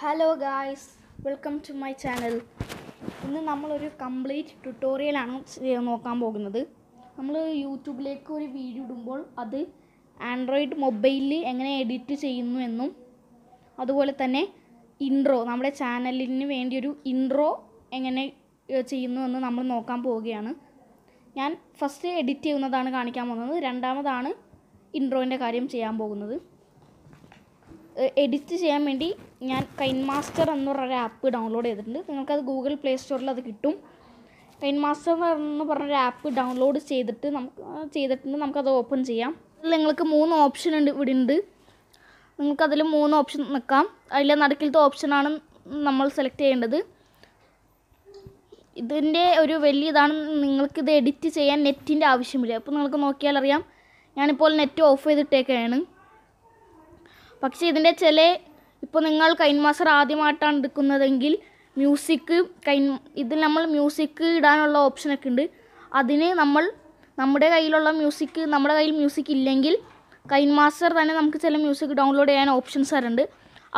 hello guys welcome to my channel ഇന്ന് നമ്മളൊരു complete ട്യൂട്ടോറിയലാണ് നോക്കാൻ പോകുന്നത് നമ്മൾ യൂട്യൂബിലേക്ക് ഒരു വീഡിയോ ഇടുമ്പോൾ അത് ആൻഡ്രോയിഡ് മൊബൈലിൽ എങ്ങനെ എഡിറ്റ് ചെയ്യുന്നു എന്നും അതുപോലെ തന്നെ ഇൻട്രോ നമ്മുടെ ചാനലിന് വേണ്ടി ഒരു ഇൻട്രോ എങ്ങനെ ചെയ്യുന്നു എന്ന് നമ്മൾ നോക്കാൻ പോവുകയാണ് ഞാൻ ഫസ്റ്റ് എഡിറ്റ് ചെയ്യുന്നതാണ് കാണിക്കാൻ പോകുന്നത് രണ്ടാമതാണ് ഇൻട്രോയിൻ്റെ കാര്യം ചെയ്യാൻ പോകുന്നത് എഡിറ്റ് ചെയ്യാൻ വേണ്ടി ഞാൻ കൈൻ മാസ്റ്റർ എന്ന് പറഞ്ഞൊരു ആപ്പ് ഡൗൺലോഡ് ചെയ്തിട്ടുണ്ട് നിങ്ങൾക്കത് ഗൂഗിൾ പ്ലേ സ്റ്റോറിൽ അത് കിട്ടും കൈൻ മാസ്റ്റർ എന്ന് പറഞ്ഞൊരു ആപ്പ് ഡൗൺലോഡ് ചെയ്തിട്ട് നമുക്ക് ചെയ്തിട്ടുണ്ട് നമുക്കത് ഓപ്പൺ ചെയ്യാം അതിൽ നിങ്ങൾക്ക് മൂന്ന് ഓപ്ഷൻ ഉണ്ട് ഇവിടെ ഉണ്ട് നിങ്ങൾക്കതിൽ മൂന്ന് ഓപ്ഷൻ നിൽക്കാം അതിലെ നടക്കിലത്തെ ഓപ്ഷനാണ് നമ്മൾ സെലക്ട് ചെയ്യേണ്ടത് ഇതിൻ്റെ ഒരു വലിയ ഇതാണ് നിങ്ങൾക്കിത് എഡിറ്റ് ചെയ്യാൻ നെറ്റിൻ്റെ ആവശ്യമില്ല അപ്പോൾ നിങ്ങൾക്ക് നോക്കിയാൽ അറിയാം ഞാനിപ്പോൾ നെറ്റ് ഓഫ് ചെയ്തിട്ടേക്കാണ് പക്ഷേ ഇതിൻ്റെ ചില ഇപ്പോൾ നിങ്ങൾ കൈൻമാസർ ആദ്യമായിട്ടാണ് എടുക്കുന്നതെങ്കിൽ മ്യൂസിക് കൈൻ ഇതിൽ നമ്മൾ മ്യൂസിക് ഇടാനുള്ള ഓപ്ഷനൊക്കെ ഉണ്ട് അതിന് നമ്മൾ നമ്മുടെ കയ്യിലുള്ള മ്യൂസിക് നമ്മുടെ കയ്യിൽ മ്യൂസിക് ഇല്ലെങ്കിൽ കൈൻമാസർ തന്നെ നമുക്ക് ചില മ്യൂസിക് ഡൗൺലോഡ് ചെയ്യാൻ ഓപ്ഷൻസ് തരുന്നുണ്ട്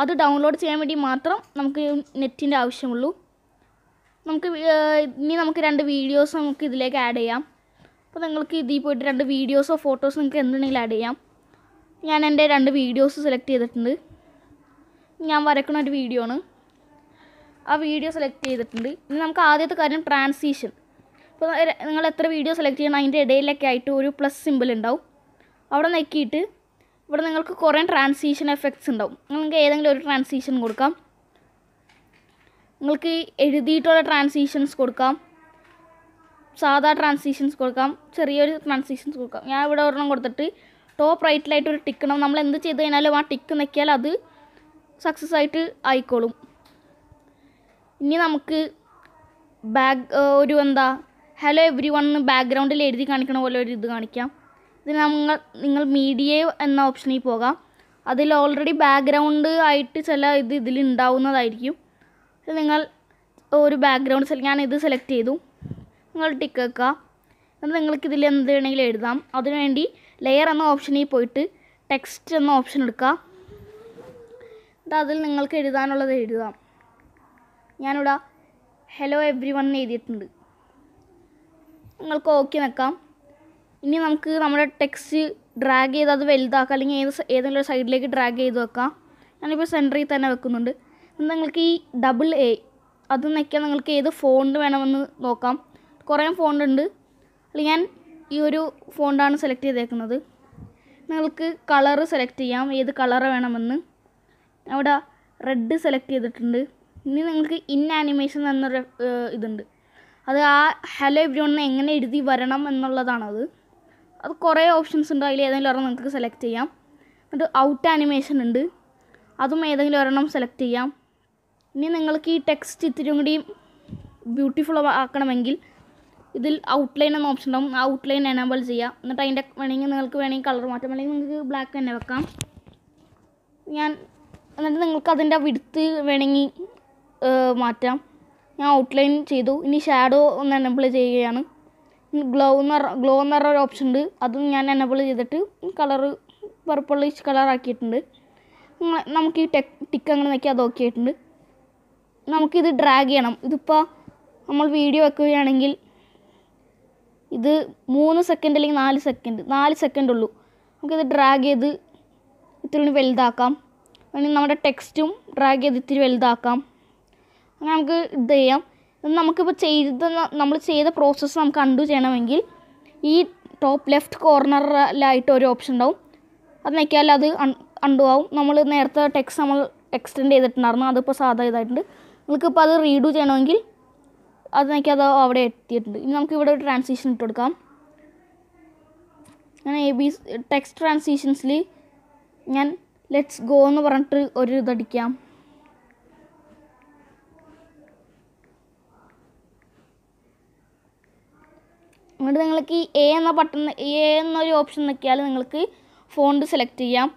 അത് ഡൗൺലോഡ് ചെയ്യാൻ വേണ്ടി മാത്രം നമുക്ക് നെറ്റിൻ്റെ ആവശ്യമുള്ളൂ നമുക്ക് ഇനി നമുക്ക് രണ്ട് വീഡിയോസ് നമുക്ക് ഇതിലേക്ക് ആഡ് ചെയ്യാം അപ്പോൾ നിങ്ങൾക്ക് ഇതിൽ പോയിട്ട് രണ്ട് വീഡിയോസോ ഫോട്ടോസോ നിങ്ങൾക്ക് എന്തുണ്ടെങ്കിലും ആഡ് ചെയ്യാം ഞാൻ എൻ്റെ രണ്ട് വീഡിയോസ് സെലക്ട് ചെയ്തിട്ടുണ്ട് ഞാൻ വരയ്ക്കുന്ന ഒരു വീഡിയോ ആണ് ആ വീഡിയോ സെലക്ട് ചെയ്തിട്ടുണ്ട് ഇനി നമുക്ക് ആദ്യത്തെ കാര്യം ട്രാൻസിഷൻ ഇപ്പോൾ നിങ്ങൾ എത്ര വീഡിയോ സെലക്ട് ചെയ്യണം അതിൻ്റെ ഇടയിലൊക്കെ ആയിട്ട് ഒരു പ്ലസ് സിമ്പിൾ ഉണ്ടാവും അവിടെ നെക്കിയിട്ട് ഇവിടെ നിങ്ങൾക്ക് കുറേ ട്രാൻസിഷൻ എഫക്ട്സ് ഉണ്ടാവും നിങ്ങൾക്ക് ഏതെങ്കിലും ഒരു ട്രാൻസിഷൻ കൊടുക്കാം നിങ്ങൾക്ക് എഴുതിയിട്ടുള്ള ട്രാൻസിഷൻസ് കൊടുക്കാം സാധാ ട്രാൻസിഷൻസ് കൊടുക്കാം ചെറിയൊരു ട്രാൻസിഷൻസ് കൊടുക്കാം ഞാൻ ഇവിടെ ഒരെണ്ണം കൊടുത്തിട്ട് ടോപ്പ് റൈറ്റിലായിട്ട് ഒരു ഉണ്ടാവും നമ്മൾ എന്ത് ചെയ്ത് കഴിഞ്ഞാലും ആ ടിക്ക് നിൽക്കിയാൽ അത് സക്സസ് ആയിട്ട് ആയിക്കോളും ഇനി നമുക്ക് ബാക്ക് ഒരു എന്താ ഹലോ എവ്രി വൺ ബാക്ക്ഗ്രൗണ്ടിൽ എഴുതി കാണിക്കണ പോലെ ഒരു ഇത് കാണിക്കാം ഇതിന് നമ്മൾ നിങ്ങൾ മീഡിയ എന്ന ഓപ്ഷനിൽ പോകാം അതിൽ ഓൾറെഡി ബാക്ക്ഗ്രൗണ്ട് ആയിട്ട് ചില ഇത് ഇതിൽ ഉണ്ടാവുന്നതായിരിക്കും നിങ്ങൾ ഒരു ബാക്ക്ഗ്രൗണ്ട് ഞാൻ ഇത് സെലക്ട് ചെയ്തു നിങ്ങൾ ടിക്ക് വെക്കുക എന്നിട്ട് നിങ്ങൾക്ക് എന്ത് വേണമെങ്കിലും എഴുതാം അതിനുവേണ്ടി ലെയർ എന്ന ഓപ്ഷനിൽ പോയിട്ട് ടെക്സ്റ്റ് എന്ന ഓപ്ഷൻ എടുക്കുക എന്നിട്ട് അതിൽ നിങ്ങൾക്ക് എഴുതാനുള്ളത് എഴുതാം ഞാനിവിടെ ഹലോ എവ്രി വൺ എഴുതിയിട്ടുണ്ട് നിങ്ങൾക്ക് ഓക്കെ നിൽക്കാം ഇനി നമുക്ക് നമ്മുടെ ടെക്സ്റ്റ് ഡ്രാഗ് ചെയ്ത് അത് വലുതാക്കാം അല്ലെങ്കിൽ ഏത് ഏതെങ്കിലും സൈഡിലേക്ക് ഡ്രാഗ് ചെയ്ത് വെക്കാം ഞാനിപ്പോൾ സെൻറ്ററിൽ തന്നെ വെക്കുന്നുണ്ട് നിങ്ങൾക്ക് ഈ ഡബിൾ എ അത് നിൽക്കാൻ നിങ്ങൾക്ക് ഏത് ഫോണിൽ വേണമെന്ന് നോക്കാം കുറേ ഫോണുണ്ട് അല്ലെങ്കിൽ ഞാൻ ഈ ഒരു ഫോണ്ടാണ് സെലക്ട് ചെയ്തേക്കുന്നത് നിങ്ങൾക്ക് കളറ് സെലക്ട് ചെയ്യാം ഏത് കളറ് വേണമെന്ന് അവിടെ റെഡ് സെലക്ട് ചെയ്തിട്ടുണ്ട് ഇനി നിങ്ങൾക്ക് ഇൻ ആനിമേഷൻ എന്നൊരു ഇതുണ്ട് അത് ആ ഹലോ എവ്രി എങ്ങനെ എഴുതി വരണം എന്നുള്ളതാണത് അത് കുറേ ഓപ്ഷൻസ് ഉണ്ട് അതിൽ ഏതെങ്കിലും ഒരെണ്ണം നിങ്ങൾക്ക് സെലക്ട് ചെയ്യാം എന്നിട്ട് ഔട്ട് ആനിമേഷൻ ഉണ്ട് അതും ഏതെങ്കിലും ഒരെണ്ണം സെലക്ട് ചെയ്യാം ഇനി നിങ്ങൾക്ക് ഈ ടെക്സ്റ്റ് ഇത്തിരി കൂടി ബ്യൂട്ടിഫുൾ ആക്കണമെങ്കിൽ ഇതിൽ ഔട്ട്ലൈൻ എന്ന ഓപ്ഷൻ ഉണ്ടാവും ആ ഔട്ട്ലൈൻ എനേബിൾ ചെയ്യാം എന്നിട്ട് അതിൻ്റെ വേണമെങ്കിൽ നിങ്ങൾക്ക് വേണമെങ്കിൽ കളർ മാറ്റാം അല്ലെങ്കിൽ നിങ്ങൾക്ക് ബ്ലാക്ക് തന്നെ വെക്കാം ഞാൻ എന്നിട്ട് നിങ്ങൾക്ക് അതിൻ്റെ വിടുത്ത് വേണമെങ്കിൽ മാറ്റാം ഞാൻ ഔട്ട്ലൈൻ ചെയ്തു ഇനി ഷാഡോ ഒന്ന് എനബിൾ ചെയ്യുകയാണ് ഗ്ലോ എന്ന് ഗ്ലോ എന്ന് പറഞ്ഞ ഒരു ഓപ്ഷൻ ഉണ്ട് അതും ഞാൻ എനബിൾ ചെയ്തിട്ട് കളറ് പർപ്പിളിഷ് കളറാക്കിയിട്ടുണ്ട് നമുക്ക് ഈ ടെക് ടിക്ക് അങ്ങനെ നോക്കി അത് ഓക്കെ ആയിട്ടുണ്ട് നമുക്കിത് ഡ്രാഗ് ചെയ്യണം ഇതിപ്പോൾ നമ്മൾ വീഡിയോ വെക്കുകയാണെങ്കിൽ ഇത് മൂന്ന് സെക്കൻഡ് അല്ലെങ്കിൽ നാല് സെക്കൻഡ് നാല് സെക്കൻഡ് ഉള്ളൂ നമുക്കിത് ഡ്രാഗ് ചെയ്ത് ഇത്തിരി വലുതാക്കാം അല്ലെങ്കിൽ നമ്മുടെ ടെക്സ്റ്റും ഡ്രാഗ് ചെയ്ത് ഇത്തിരി വലുതാക്കാം അങ്ങനെ നമുക്ക് ഇത് ചെയ്യാം നമുക്കിപ്പോൾ ചെയ്ത നമ്മൾ ചെയ്ത പ്രോസസ്സ് നമുക്ക് കണ്ടു ചെയ്യണമെങ്കിൽ ഈ ടോപ്പ് ലെഫ്റ്റ് കോർണറിലായിട്ട് ഒരു ഓപ്ഷൻ ഉണ്ടാവും അത് ഞെക്കിയാൽ അത് അണ്ടു ആവും നമ്മൾ നേരത്തെ ടെക്സ്റ്റ് നമ്മൾ എക്സ്റ്റെൻഡ് ചെയ്തിട്ടുണ്ടായിരുന്നു അതിപ്പോൾ സാധാ ഇതായിട്ടുണ്ട് നിങ്ങൾക്കിപ്പോൾ അത് റീഡു ചെയ്യണമെങ്കിൽ അത് നോക്കി അത് അവിടെ എത്തിയിട്ടുണ്ട് ഇനി നമുക്ക് ഇവിടെ ഒരു ട്രാൻസിഷൻ ഇട്ട് കൊടുക്കാം അങ്ങനെ എ ബി ടെക്സ്റ്റ് ട്രാൻസിഷൻസിൽ ഞാൻ ലെറ്റ്സ് ഗോ എന്ന് പറഞ്ഞിട്ട് ഒരു ഇതടിക്കാം എന്നിട്ട് നിങ്ങൾക്ക് ഈ എ എന്ന ബട്ടൺ എ എന്നൊരു ഓപ്ഷൻ നോക്കിയാൽ നിങ്ങൾക്ക് ഫോണ്ട് സെലക്ട് ചെയ്യാം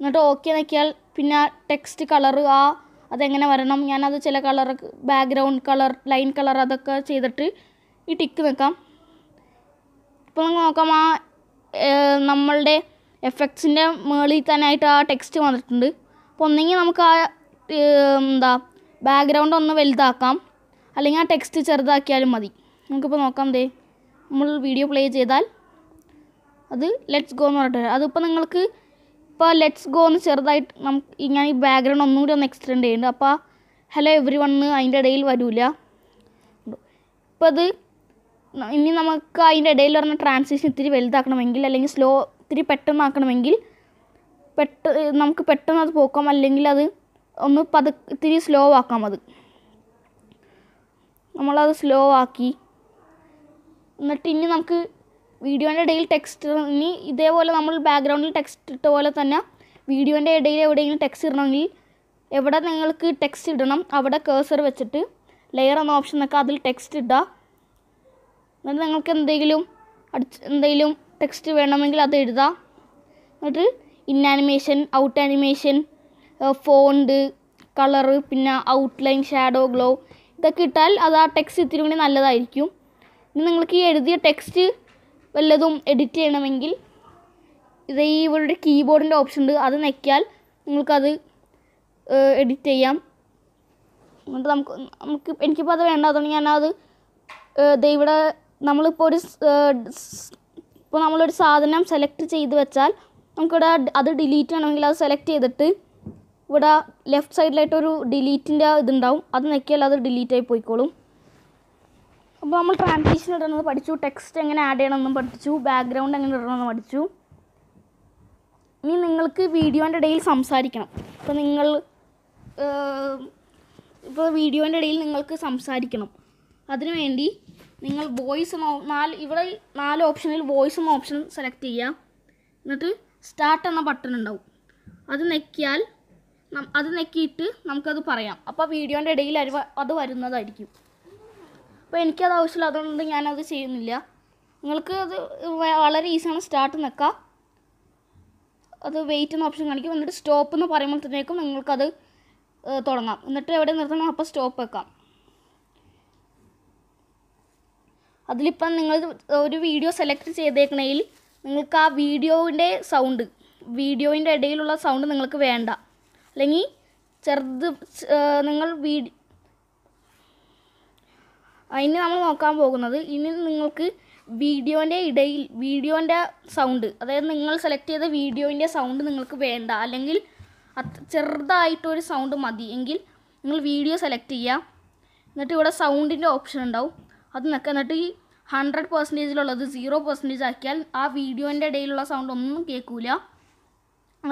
എന്നിട്ട് ഓക്കെ നോക്കിയാൽ പിന്നെ ടെക്സ്റ്റ് കളർ ആ അതെങ്ങനെ വരണം ഞാനത് ചില colour background colour line colour അതൊക്കെ ചെയ്തിട്ട് ഈ ടിക്ക് നിൽക്കാം ഇപ്പോൾ നമുക്ക് നോക്കാം ആ നമ്മളുടെ എഫക്ട്സിൻ്റെ മുകളിൽ തന്നെ ആയിട്ട് ആ ടെക്സ്റ്റ് വന്നിട്ടുണ്ട് അപ്പോൾ ഒന്നെങ്കിൽ നമുക്ക് ആ എന്താ ബാക്ക്ഗ്രൗണ്ട് ഒന്ന് വലുതാക്കാം അല്ലെങ്കിൽ ആ ടെക്സ്റ്റ് ചെറുതാക്കിയാലും മതി നമുക്കിപ്പോൾ നോക്കാം ദേ നമ്മൾ വീഡിയോ പ്ലേ ചെയ്താൽ അത് ലെറ്റ്സ് ഗോ എന്ന് പറഞ്ഞിട്ട് അതിപ്പോൾ നിങ്ങൾക്ക് ഇപ്പോൾ ലെറ്റ്സ് ഗോ എന്ന് ചെറുതായിട്ട് നമുക്ക് ഞാൻ ഈ ബാക്ക്ഗ്രൗണ്ട് ഒന്നും കൂടി ഒന്ന് എക്സ്റ്റെൻഡ് ചെയ്യുന്നുണ്ട് അപ്പോൾ ഹലോ എവറി വണ്ണ് അതിൻ്റെ ഇടയിൽ വരില്ല ഇപ്പോൾ അത് ഇനി നമുക്ക് അതിൻ്റെ ഇടയിൽ വരുന്ന ട്രാൻസ്ലേഷൻ ഇത്തിരി വലുതാക്കണമെങ്കിൽ അല്ലെങ്കിൽ സ്ലോ ഇത്തിരി പെട്ടെന്നാക്കണമെങ്കിൽ പെട്ട നമുക്ക് പെട്ടെന്ന് അത് പോക്കാം അല്ലെങ്കിൽ അത് ഒന്ന് പതു ഇത്തിരി സ്ലോ ആക്കാം അത് നമ്മളത് സ്ലോ ആക്കി എന്നിട്ട് ഇനി നമുക്ക് വീഡിയോൻ്റെ ഇടയിൽ ടെക്സ്റ്റ് ഇനി ഇതേപോലെ നമ്മൾ ബാക്ക്ഗ്രൗണ്ടിൽ ടെക്സ്റ്റ് ഇട്ട പോലെ തന്നെ വീഡിയോൻ്റെ ഇടയിൽ എവിടെയെങ്കിലും ടെക്സ്റ്റ് ഇടണമെങ്കിൽ എവിടെ നിങ്ങൾക്ക് ടെക്സ്റ്റ് ഇടണം അവിടെ കേഴ്സർ വെച്ചിട്ട് ലെയർ എന്ന ഓപ്ഷൻ നിൽക്കുക അതിൽ ടെക്സ്റ്റ് ഇടുക എന്നിട്ട് നിങ്ങൾക്ക് എന്തെങ്കിലും അടിച്ച് എന്തെങ്കിലും ടെക്സ്റ്റ് വേണമെങ്കിൽ അത് എഴുതാം എന്നിട്ട് in animation out animation font colour പിന്നെ ഔട്ട്ലൈൻ ഷാഡോ ഗ്ലോ ഇതൊക്കെ ഇട്ടാൽ അത് ആ ടെക്സ്റ്റ് ഇത്തിരി കൂടി നല്ലതായിരിക്കും ഇനി നിങ്ങൾക്ക് ഈ എഴുതിയ ടെക്സ്റ്റ് വല്ലതും എഡിറ്റ് ചെയ്യണമെങ്കിൽ ഇത് ഈ ഇവരുടെ കീബോർഡിൻ്റെ ഓപ്ഷൻ ഉണ്ട് അത് നെക്കിയാൽ നിങ്ങൾക്കത് എഡിറ്റ് ചെയ്യാം എന്നിട്ട് നമുക്ക് നമുക്ക് എനിക്കിപ്പോൾ അത് വേണ്ട അതുകൊണ്ട് ഞാനത് ഇവിടെ നമ്മളിപ്പോൾ ഒരു ഇപ്പോൾ നമ്മളൊരു സാധനം സെലക്ട് ചെയ്ത് വെച്ചാൽ നമുക്കിവിടെ അത് ഡിലീറ്റ് ആണെങ്കിൽ അത് സെലക്ട് ചെയ്തിട്ട് ഇവിടെ ലെഫ്റ്റ് സൈഡിലായിട്ടൊരു ഡിലീറ്റിൻ്റെ ഇതുണ്ടാവും അത് നെക്കിയാൽ അത് ഡിലീറ്റായി പോയിക്കോളും അപ്പോൾ നമ്മൾ ട്രാൻസ്ലേഷൻ ഇടണമെന്ന് പഠിച്ചു ടെക്സ്റ്റ് എങ്ങനെ ആഡ് ചെയ്യണമെന്നും പഠിച്ചു ബാക്ക്ഗ്രൗണ്ട് എങ്ങനെ ഇടണമെന്ന് പഠിച്ചു ഇനി നിങ്ങൾക്ക് വീഡിയോൻ്റെ ഇടയിൽ സംസാരിക്കണം ഇപ്പോൾ നിങ്ങൾ ഇപ്പോൾ വീഡിയോൻ്റെ ഇടയിൽ നിങ്ങൾക്ക് സംസാരിക്കണം അതിനുവേണ്ടി നിങ്ങൾ വോയിസ് എന്ന നാല് ഇവിടെ നാല് ഓപ്ഷനിൽ വോയിസ് എന്ന ഓപ്ഷൻ സെലക്ട് ചെയ്യുക എന്നിട്ട് സ്റ്റാർട്ട് എന്ന ബട്ടൺ ഉണ്ടാവും അത് നെക്കിയാൽ അത് നെക്കിയിട്ട് നമുക്കത് പറയാം അപ്പോൾ വീഡിയോൻ്റെ ഇടയിൽ അത് വരുന്നതായിരിക്കും അപ്പോൾ എനിക്കത് ആവശ്യമില്ല അതുകൊണ്ട് ഞാനത് ചെയ്യുന്നില്ല നിങ്ങൾക്ക് അത് വളരെ ഈസിയാണ് സ്റ്റാർട്ട് നിൽക്കുക അത് വെയിറ്റ് എന്ന ഓപ്ഷൻ കാണിക്കും എന്നിട്ട് സ്റ്റോപ്പ് എന്ന് പറയുമ്പോഴത്തേക്കും നിങ്ങൾക്കത് തുടങ്ങാം എന്നിട്ട് എവിടെ നിർത്തണം അപ്പോൾ സ്റ്റോപ്പ് വെക്കാം അതിലിപ്പം നിങ്ങൾ ഒരു വീഡിയോ സെലക്ട് ചെയ്തേക്കണേൽ നിങ്ങൾക്ക് ആ വീഡിയോവിൻ്റെ സൗണ്ട് വീഡിയോയിൻ്റെ ഇടയിലുള്ള സൗണ്ട് നിങ്ങൾക്ക് വേണ്ട അല്ലെങ്കിൽ ചെറുത് നിങ്ങൾ വീഡിയോ ഇനി നമ്മൾ നോക്കാൻ പോകുന്നത് ഇനി നിങ്ങൾക്ക് വീഡിയോൻ്റെ ഇടയിൽ വീഡിയോൻ്റെ സൗണ്ട് അതായത് നിങ്ങൾ സെലക്ട് ചെയ്ത വീഡിയോൻ്റെ സൗണ്ട് നിങ്ങൾക്ക് വേണ്ട അല്ലെങ്കിൽ ചെറുതായിട്ടൊരു സൗണ്ട് മതി എങ്കിൽ നിങ്ങൾ വീഡിയോ സെലക്ട് ചെയ്യുക എന്നിട്ട് ഇവിടെ സൗണ്ടിൻ്റെ ഓപ്ഷൻ ഉണ്ടാവും അത് നിൽക്കുക എന്നിട്ട് ഈ ഹൺഡ്രഡ് പെർസെൻറ്റേജിലുള്ളത് സീറോ പെർസെൻറ്റേജ് ആക്കിയാൽ ആ വീഡിയോൻ്റെ ഇടയിലുള്ള സൗണ്ട് ഒന്നും കേൾക്കില്ല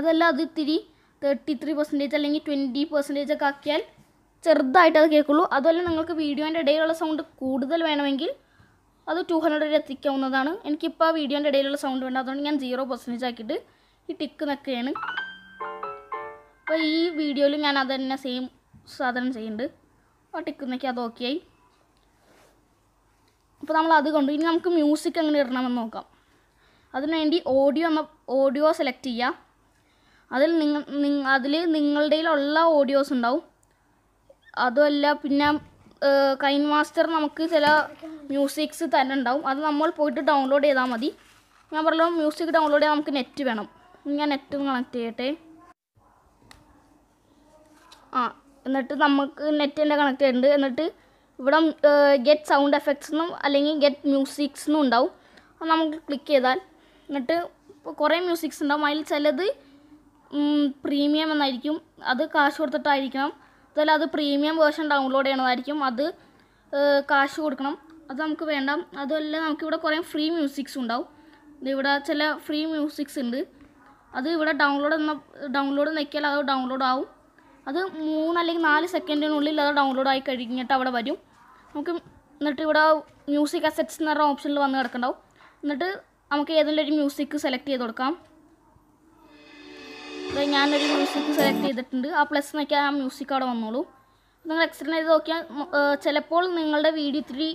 അതല്ല അത് ഇത്തിരി തേർട്ടി ത്രീ പെർസെൻറ്റേജ് അല്ലെങ്കിൽ ട്വൻറ്റി പെർസെൻറ്റേജ് ഒക്കെ ആക്കിയാൽ ചെറുതായിട്ട് അത് കേൾക്കുള്ളൂ അതുപോലെ നിങ്ങൾക്ക് വീഡിയോൻ്റെ ഇടയിലുള്ള സൗണ്ട് കൂടുതൽ വേണമെങ്കിൽ അത് ടു ഹൺഡ്രഡ് വരെ എത്തിക്കാവുന്നതാണ് എനിക്കിപ്പോൾ ആ വീഡിയോൻ്റെ ഇടയിലുള്ള സൗണ്ട് വേണ്ട അതുകൊണ്ട് ഞാൻ സീറോ പെർസെൻറ്റേജ് ആക്കിയിട്ട് ഈ ടിക്ക് നിൽക്കുകയാണ് അപ്പോൾ ഈ വീഡിയോയിൽ ഞാൻ അത് തന്നെ സെയിം സാധനം ചെയ്യുന്നുണ്ട് ആ ടിക്ക് നിൽക്കി അത് ഓക്കെ ആയി അപ്പോൾ നമ്മൾ അത് കണ്ടു ഇനി നമുക്ക് മ്യൂസിക് എങ്ങനെ ഇടണമെന്ന് നോക്കാം അതിനുവേണ്ടി ഓഡിയോ എന്ന ഓഡിയോ സെലക്ട് ചെയ്യുക അതിൽ നിങ്ങൾ അതിൽ ഉള്ള ഓഡിയോസ് ഉണ്ടാവും അതുമല്ല പിന്നെ കൈൻ മാസ്റ്റർ നമുക്ക് ചില മ്യൂസിക്സ് തന്നെ ഉണ്ടാവും അത് നമ്മൾ പോയിട്ട് ഡൗൺലോഡ് ചെയ്താൽ മതി ഞാൻ പറഞ്ഞു മ്യൂസിക് ഡൗൺലോഡ് ചെയ്യാൻ നമുക്ക് നെറ്റ് വേണം ഞാൻ നെറ്റ് കണക്ട് ചെയ്യട്ടെ ആ എന്നിട്ട് നമുക്ക് നെറ്റ് തന്നെ കണക്ട് ചെയ്യുന്നുണ്ട് എന്നിട്ട് ഇവിടെ ഗെറ്റ് സൗണ്ട് എഫക്ട്സ് എന്നും അല്ലെങ്കിൽ ഗെറ്റ് മ്യൂസിക്സ് എന്നും ഉണ്ടാവും അത് നമുക്ക് ക്ലിക്ക് ചെയ്താൽ എന്നിട്ട് കുറേ മ്യൂസിക്സ് ഉണ്ടാവും അതിൽ ചിലത് പ്രീമിയം എന്നായിരിക്കും അത് കാശ് കൊടുത്തിട്ടായിരിക്കണം അതല്ല അത് പ്രീമിയം വേർഷൻ ഡൗൺലോഡ് ചെയ്യണമായിരിക്കും അത് കാശ് കൊടുക്കണം അത് നമുക്ക് വേണ്ട അതുമല്ല നമുക്കിവിടെ കുറേ ഫ്രീ മ്യൂസിക്സ് ഉണ്ടാവും ഇവിടെ ചില ഫ്രീ മ്യൂസിക്സ് ഉണ്ട് അത് ഇവിടെ ഡൗൺലോഡ് എന്ന ഡൗൺലോഡ് നിൽക്കിയാൽ അത് ഡൗൺലോഡ് ആവും അത് മൂന്ന് അല്ലെങ്കിൽ നാല് സെക്കൻഡിനുള്ളിൽ അത് ഡൗൺലോഡ് ആയി കഴിഞ്ഞിട്ട് അവിടെ വരും നമുക്ക് എന്നിട്ട് ഇവിടെ മ്യൂസിക് അസറ്റ്സ് എന്ന് പറഞ്ഞ ഓപ്ഷനിൽ വന്ന് കിടക്കണ്ടാവും എന്നിട്ട് നമുക്ക് ഏതെങ്കിലും ഒരു മ്യൂസിക് സെലക്ട് ചെയ്ത് കൊടുക്കാം ഞാനൊരു മ്യൂസിക് സെലക്ട് ചെയ്തിട്ടുണ്ട് ആ പ്ലസ് നോക്കിയാൽ ആ മ്യൂസിക് അവിടെ വന്നോളൂ നിങ്ങൾ എക്സ്റ്റൻഡ് ചെയ്ത് നോക്കിയാൽ ചിലപ്പോൾ നിങ്ങളുടെ വീഡിയോ ഇത്തിരി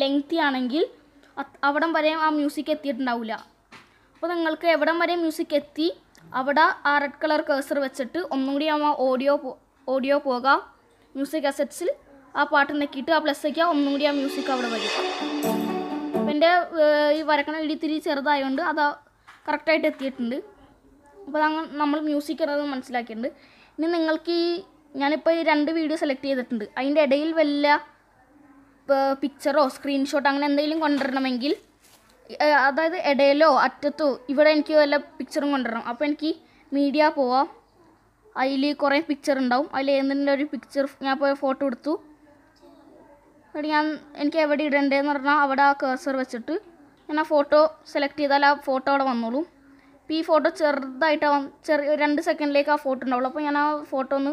ലെങ്തി ആണെങ്കിൽ അവിടം വരെ ആ മ്യൂസിക് എത്തിയിട്ടുണ്ടാവില്ല അപ്പോൾ നിങ്ങൾക്ക് എവിടം വരെ മ്യൂസിക് എത്തി അവിടെ ആ റെഡ് കളർ കേസർ വെച്ചിട്ട് ഒന്നും കൂടി ആ ഓഡിയോ ഓഡിയോ പോകാം മ്യൂസിക് അസറ്റ്സിൽ ആ പാട്ട് നെക്കിയിട്ട് ആ പ്ലസ് വയ്ക്കുക ഒന്നും കൂടി ആ മ്യൂസിക് അവിടെ വരും അപ്പം എൻ്റെ ഈ വരക്കണ വീഡിയോ ഇത്തിരി ചെറുതായതുകൊണ്ട് അത് കറക്റ്റായിട്ട് എത്തിയിട്ടുണ്ട് അപ്പോൾ നമ്മൾ മ്യൂസിക് എന്നത് മനസ്സിലാക്കിയിട്ടുണ്ട് ഇനി നിങ്ങൾക്ക് ഈ ഞാനിപ്പോൾ ഈ രണ്ട് വീഡിയോ സെലക്ട് ചെയ്തിട്ടുണ്ട് അതിൻ്റെ ഇടയിൽ വല്ല പിക്ചറോ സ്ക്രീൻഷോട്ട് അങ്ങനെ എന്തെങ്കിലും കൊണ്ടുവരണമെങ്കിൽ അതായത് ഇടയിലോ അറ്റത്തോ ഇവിടെ എനിക്ക് വല്ല പിക്ചറും കൊണ്ടുവരണം അപ്പോൾ എനിക്ക് മീഡിയ പോവാം അതിൽ കുറേ പിക്ചർ ഉണ്ടാവും അതിൽ ഏതിൻ്റെ ഒരു പിക്ചർ ഞാൻ പോയ ഫോട്ടോ എടുത്തു എന്നിട്ട് ഞാൻ എനിക്ക് എവിടെ ഇടേണ്ടതെന്ന് പറഞ്ഞാൽ അവിടെ ആ കേസർ വെച്ചിട്ട് ഞാൻ ആ ഫോട്ടോ സെലക്ട് ചെയ്താൽ ആ ഫോട്ടോ അവിടെ വന്നോളൂ അപ്പോൾ ഈ ഫോട്ടോ ചെറുതായിട്ടാവും ചെറിയ രണ്ട് സെക്കൻഡിലേക്ക് ആ ഫോട്ടോ ഉണ്ടാവുള്ളൂ അപ്പോൾ ഞാൻ ആ ഫോട്ടോ ഒന്ന്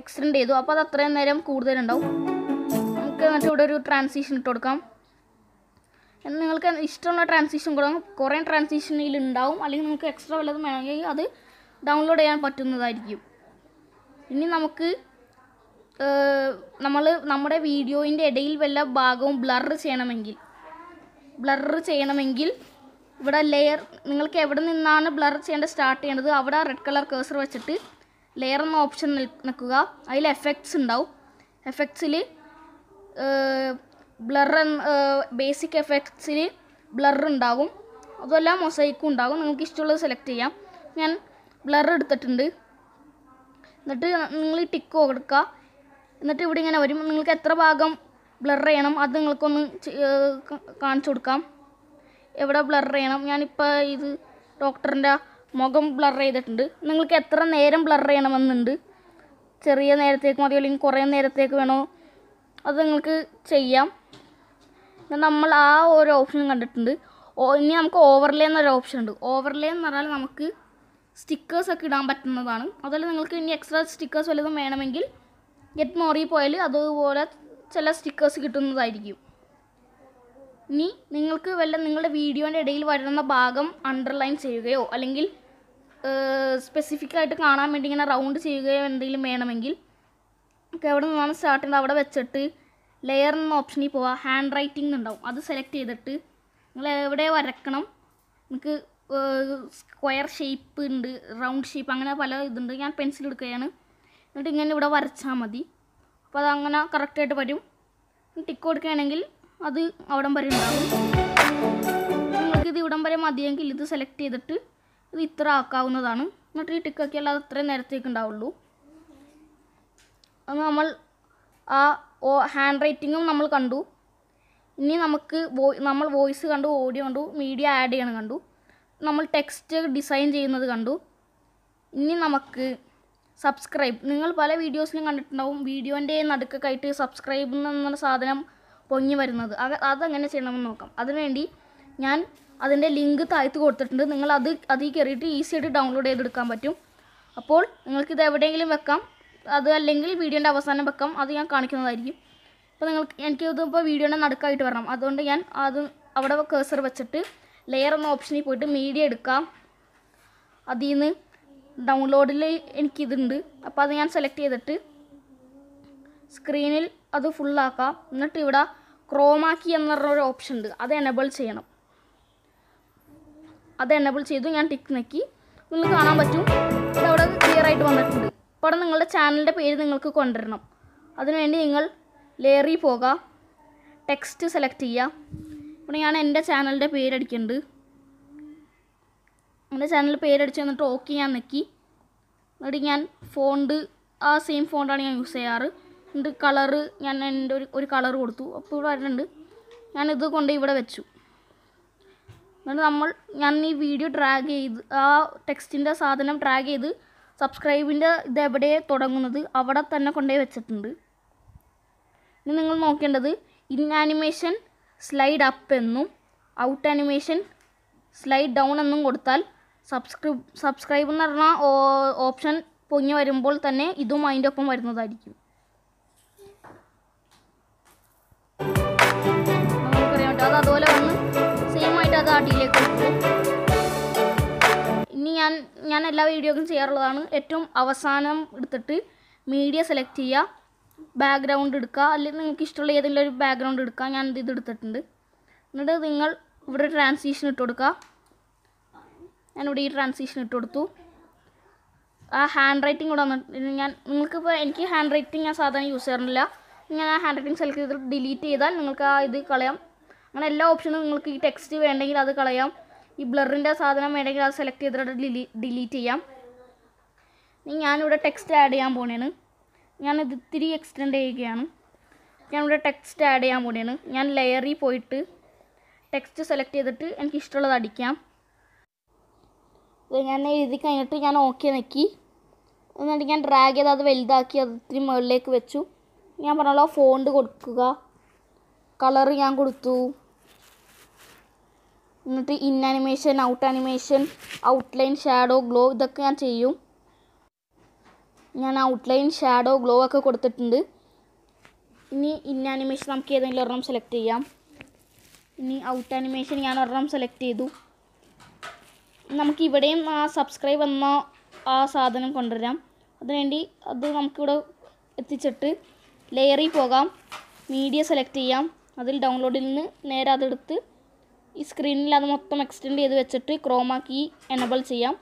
എക്സ്റ്റെൻഡ് ചെയ്തു അപ്പോൾ അത് അത്രയും നേരം കൂടുതലുണ്ടാവും നമുക്ക് എന്നിട്ട് ഇവിടെ ഒരു ട്രാൻസിഷൻ ഇട്ട് കൊടുക്കാം നിങ്ങൾക്ക് ഇഷ്ടമുള്ള ട്രാൻസിഷൻ കൊടുക്കാം കുറേ ട്രാൻസിഷൻ ഇതിലുണ്ടാവും അല്ലെങ്കിൽ നിങ്ങൾക്ക് എക്സ്ട്രാ വല്ലതും വേണമെങ്കിൽ അത് ഡൗൺലോഡ് ചെയ്യാൻ പറ്റുന്നതായിരിക്കും ഇനി നമുക്ക് നമ്മൾ നമ്മുടെ വീഡിയോയിൻ്റെ ഇടയിൽ വല്ല ഭാഗവും ബ്ലർ ചെയ്യണമെങ്കിൽ ബ്ലർ ചെയ്യണമെങ്കിൽ ഇവിടെ ലെയർ നിങ്ങൾക്ക് എവിടെ നിന്നാണ് ബ്ലർ ചെയ്യേണ്ടത് സ്റ്റാർട്ട് ചെയ്യേണ്ടത് അവിടെ റെഡ് കളർ കേസർ വെച്ചിട്ട് ലെയർ എന്ന ഓപ്ഷൻ നിൽക്കുക അതിൽ എഫക്ട്സ് ഉണ്ടാവും എഫക്ട്സിൽ ബ്ലർ ബേസിക് എഫക്ട്സിൽ ബ്ലർ ഉണ്ടാകും അതെല്ലാം മൊസൈക്കും ഉണ്ടാകും നിങ്ങൾക്ക് ഇഷ്ടമുള്ളത് സെലക്ട് ചെയ്യാം ഞാൻ ബ്ലർ എടുത്തിട്ടുണ്ട് എന്നിട്ട് നിങ്ങൾ ടിക്ക് കൊടുക്കുക എന്നിട്ട് ഇവിടെ ഇങ്ങനെ വരും നിങ്ങൾക്ക് എത്ര ഭാഗം ബ്ലർ ചെയ്യണം അത് നിങ്ങൾക്കൊന്ന് കാണിച്ചു കൊടുക്കാം എവിടെ ബ്ലർ ചെയ്യണം ഞാനിപ്പോൾ ഇത് ഡോക്ടറിൻ്റെ മുഖം ബ്ലർ ചെയ്തിട്ടുണ്ട് നിങ്ങൾക്ക് എത്ര നേരം ബ്ലർ ചെയ്യണമെന്നുണ്ട് ചെറിയ നേരത്തേക്ക് മതിയോ അല്ലെങ്കിൽ കുറേ നേരത്തേക്ക് വേണോ അത് നിങ്ങൾക്ക് ചെയ്യാം നമ്മൾ ആ ഒരു ഓപ്ഷൻ കണ്ടിട്ടുണ്ട് ഇനി നമുക്ക് ഓവർലേ എന്നൊരു ഓപ്ഷൻ ഉണ്ട് ഓവർലേ എന്ന് പറഞ്ഞാൽ നമുക്ക് സ്റ്റിക്കേഴ്സ് ഒക്കെ ഇടാൻ പറ്റുന്നതാണ് അതുപോലെ നിങ്ങൾക്ക് ഇനി എക്സ്ട്രാ സ്റ്റിക്കേഴ്സ് വല്ലതും വേണമെങ്കിൽ ഗെറ്റ് മോറി പോയാൽ അതുപോലെ ചില സ്റ്റിക്കേഴ്സ് കിട്ടുന്നതായിരിക്കും ഇനി നിങ്ങൾക്ക് വല്ല നിങ്ങളുടെ വീഡിയോൻ്റെ ഇടയിൽ വരുന്ന ഭാഗം അണ്ടർലൈൻ ചെയ്യുകയോ അല്ലെങ്കിൽ സ്പെസിഫിക് ആയിട്ട് കാണാൻ വേണ്ടി ഇങ്ങനെ റൗണ്ട് ചെയ്യുകയോ എന്തെങ്കിലും വേണമെങ്കിൽ ഒക്കെ എവിടെ നിന്നാണ് സ്റ്റാർട്ട് ചെയ്യുന്നത് അവിടെ വെച്ചിട്ട് ലെയർ എന്ന ഓപ്ഷനിൽ പോവാം ഹാൻഡ് റൈറ്റിംഗ് ഉണ്ടാവും അത് സെലക്ട് ചെയ്തിട്ട് നിങ്ങൾ എവിടെ വരക്കണം നിങ്ങൾക്ക് സ്ക്വയർ ഷേപ്പ് ഉണ്ട് റൗണ്ട് ഷേപ്പ് അങ്ങനെ പല ഇതുണ്ട് ഞാൻ പെൻസിൽ എടുക്കുകയാണ് എന്നിട്ട് ഇങ്ങനെ ഇവിടെ വരച്ചാൽ മതി അപ്പോൾ അതങ്ങനെ കറക്റ്റായിട്ട് വരും ടിക്ക് കൊടുക്കുകയാണെങ്കിൽ അത് അവിടം വരെ ഉണ്ടാകും നിങ്ങൾക്കിത് ഇവിടം വരെ മതിയെങ്കിൽ ഇത് സെലക്ട് ചെയ്തിട്ട് ഇത് ഇത്ര ആക്കാവുന്നതാണ് എന്നിട്ട് ഈ ടിക്കാക്കിയാൽ അത് അത്രയും നേരത്തേക്ക് ഉണ്ടാവുള്ളൂ അത് നമ്മൾ ആ ഓ ഹാൻഡ് റൈറ്റിങ്ങും നമ്മൾ കണ്ടു ഇനി നമുക്ക് നമ്മൾ വോയിസ് കണ്ടു ഓഡിയോ കണ്ടു മീഡിയ ആഡ് ചെയ്യണം കണ്ടു നമ്മൾ ടെക്സ്റ്റ് ഡിസൈൻ ചെയ്യുന്നത് കണ്ടു ഇനി നമുക്ക് സബ്സ്ക്രൈബ് നിങ്ങൾ പല വീഡിയോസിലും കണ്ടിട്ടുണ്ടാവും വീഡിയോൻ്റെ നടുക്കൊക്കെ ആയിട്ട് സബ്സ്ക്രൈബ് എന്ന സാധനം പൊങ്ങി വരുന്നത് അതങ്ങനെ അതെങ്ങനെ ചെയ്യണമെന്ന് നോക്കാം അതിനുവേണ്ടി ഞാൻ അതിൻ്റെ ലിങ്ക് താഴ്ത്ത് കൊടുത്തിട്ടുണ്ട് നിങ്ങൾ അത് അതിൽ കയറിയിട്ട് ഈസി ആയിട്ട് ഡൗൺലോഡ് ചെയ്തെടുക്കാൻ പറ്റും അപ്പോൾ നിങ്ങൾക്കിത് എവിടെയെങ്കിലും വെക്കാം അത് അല്ലെങ്കിൽ വീഡിയോൻ്റെ അവസാനം വെക്കാം അത് ഞാൻ കാണിക്കുന്നതായിരിക്കും അപ്പോൾ നിങ്ങൾക്ക് എനിക്ക് ഇതിപ്പോൾ വീഡിയോയുടെ നടുക്കായിട്ട് വരണം അതുകൊണ്ട് ഞാൻ അത് അവിടെ കേസർ വെച്ചിട്ട് ലെയർ എന്ന ഓപ്ഷനിൽ പോയിട്ട് മീഡിയ എടുക്കാം അതിൽ നിന്ന് ഡൗൺലോഡിൽ എനിക്കിതുണ്ട് അപ്പോൾ അത് ഞാൻ സെലക്ട് ചെയ്തിട്ട് സ്ക്രീനിൽ അത് ഫുള്ളാക്കാം എന്നിട്ട് ഇവിടെ ക്രോമാക്കി എന്ന് പറഞ്ഞൊരു ഓപ്ഷൻ ഉണ്ട് അത് എനബിൾ ചെയ്യണം അത് എനബിൾ ചെയ്തു ഞാൻ ടിക്ക് നെക്കി നിങ്ങൾ കാണാൻ പറ്റും ഇത് അവിടെ ക്ലിയർ ആയിട്ട് വന്നിട്ടുണ്ട് അപ്പോൾ നിങ്ങളുടെ ചാനലിൻ്റെ പേര് നിങ്ങൾക്ക് കൊണ്ടുവരണം അതിനുവേണ്ടി നിങ്ങൾ ലേറി പോകുക ടെക്സ്റ്റ് സെലക്ട് ചെയ്യുക ഇവിടെ ഞാൻ എൻ്റെ ചാനലിൻ്റെ പേരടിക്കുന്നുണ്ട് എൻ്റെ ചാനൽ പേരടിച്ച് എന്നിട്ട് ഓക്കെ ഞാൻ നിൽക്കി എന്നിട്ട് ഞാൻ ഫോണ്ട് ആ സെയിം ഫോണ്ടാണ് ഞാൻ യൂസ് ചെയ്യാറ് ഉണ്ട് കളറ് ഞാൻ എൻ്റെ ഒരു ഒരു കളർ കൊടുത്തു അപ്പോൾ ഇവിടെ വരുന്നുണ്ട് ഞാനിത് കൊണ്ട് ഇവിടെ വെച്ചു എന്നിട്ട് നമ്മൾ ഞാൻ ഈ വീഡിയോ ഡ്രാഗ് ചെയ്ത് ആ ടെക്സ്റ്റിൻ്റെ സാധനം ഡ്രാഗ് ചെയ്ത് സബ്സ്ക്രൈബിൻ്റെ ഇത് എവിടെ തുടങ്ങുന്നത് അവിടെ തന്നെ കൊണ്ടുപോയി വെച്ചിട്ടുണ്ട് ഇനി നിങ്ങൾ നോക്കേണ്ടത് ഇൻ ആനിമേഷൻ സ്ലൈഡ് അപ്പ് എന്നും ഔട്ട് ആനിമേഷൻ സ്ലൈഡ് ഡൗൺ എന്നും കൊടുത്താൽ സബ്സ്ക്രൈബ് സബ്സ്ക്രൈബ് എന്ന് പറഞ്ഞാൽ ഓപ്ഷൻ പൊങ്ങി വരുമ്പോൾ തന്നെ ഇതും അതിൻ്റെ ഒപ്പം വരുന്നതായിരിക്കും നമുക്കറിയാം കേട്ടോ അത് അതുപോലെ വന്ന് സെയിം അത് അടിയിലേക്ക് ഇനി ഞാൻ ഞാൻ എല്ലാ വീഡിയോക്കും ചെയ്യാറുള്ളതാണ് ഏറ്റവും അവസാനം എടുത്തിട്ട് മീഡിയ സെലക്ട് ചെയ്യുക ബാക്ക്ഗ്രൗണ്ട് എടുക്കുക അല്ലെങ്കിൽ നിങ്ങൾക്ക് ഇഷ്ടമുള്ള ഏതെങ്കിലും ഒരു ബാക്ക്ഗ്രൗണ്ട് എടുക്കുക ഞാൻ ഇത് എടുത്തിട്ടുണ്ട് എന്നിട്ട് നിങ്ങൾ ഇവിടെ ട്രാൻസിഷൻ ഇട്ട് കൊടുക്കുക ഞാനിവിടെ ഈ ട്രാൻസിഷൻ ഇട്ട് കൊടുത്തു ആ ഹാൻഡ് റൈറ്റിംഗ് കൂടെ വന്നിട്ട് ഞാൻ നിങ്ങൾക്കിപ്പോൾ എനിക്ക് ഹാൻഡ് റൈറ്റിംഗ് ഞാൻ സാധാരണ യൂസ് ചെയ്യാറില്ല ഇങ്ങനെ ഹാൻഡ് റൈറ്റിംഗ് സെലക്ട് ചെയ്തിട്ട് ഡിലീറ്റ് ചെയ്താൽ നിങ്ങൾക്ക് ആ ഇത് കളയാം അങ്ങനെ എല്ലാ ഓപ്ഷനും നിങ്ങൾക്ക് ഈ ടെക്സ്റ്റ് വേണ്ടെങ്കിൽ അത് കളയാം ഈ ബ്ലറിൻ്റെ സാധനം വേണമെങ്കിൽ അത് സെലക്ട് ചെയ്തിട്ട് ഡിലീറ്റ് ചെയ്യാം ഇനി ഞാനിവിടെ ടെക്സ്റ്റ് ആഡ് ചെയ്യാൻ ഞാൻ ഇത് ഇത്തിരി എക്സ്റ്റെൻഡ് ചെയ്യുകയാണ് ഞാനിവിടെ ടെക്സ്റ്റ് ആഡ് ചെയ്യാൻ പോണേന് ഞാൻ ലെയറിൽ പോയിട്ട് ടെക്സ്റ്റ് സെലക്ട് ചെയ്തിട്ട് എനിക്ക് ഇഷ്ടമുള്ളത് അടിക്കാം ഞാൻ എഴുതി കഴിഞ്ഞിട്ട് ഞാൻ ഓക്കെ നിൽക്കി എന്നിട്ട് ഞാൻ ഡ്രാഗ് ചെയ്ത് അത് വലുതാക്കി അത് ഇത്തിരി മുകളിലേക്ക് വെച്ചു ഞാൻ പറഞ്ഞല്ലോ ഫോണ്ട് കൊടുക്കുക കളർ ഞാൻ കൊടുത്തു എന്നിട്ട് in animation out animation outline shadow glow ഇതൊക്കെ ഞാൻ ചെയ്യും ഞാൻ ഔട്ട്ലൈൻ ഷാഡോ ഗ്ലോ ഒക്കെ കൊടുത്തിട്ടുണ്ട് ഇനി ഇൻ അനിമേഷൻ നമുക്ക് ഏതെങ്കിലും ഒരെണ്ണം സെലക്ട് ചെയ്യാം ഇനി ഔട്ട് അനിമേഷൻ ഞാൻ ഒരെണ്ണം സെലക്ട് ചെയ്തു നമുക്ക് ഇവിടെയും ആ സബ്സ്ക്രൈബ് എന്ന ആ സാധനം കൊണ്ടുവരാം അതിനുവേണ്ടി അത് നമുക്കിവിടെ എത്തിച്ചിട്ട് ലെയറിൽ പോകാം മീഡിയ സെലക്ട് ചെയ്യാം അതിൽ ഡൗൺലോഡിൽ നിന്ന് നേരെ അതെടുത്ത് ഈ സ്ക്രീനിൽ അത് മൊത്തം എക്സ്റ്റെൻഡ് ചെയ്ത് വെച്ചിട്ട് ക്രോമാക്കി എനബിൾ ചെയ്യാം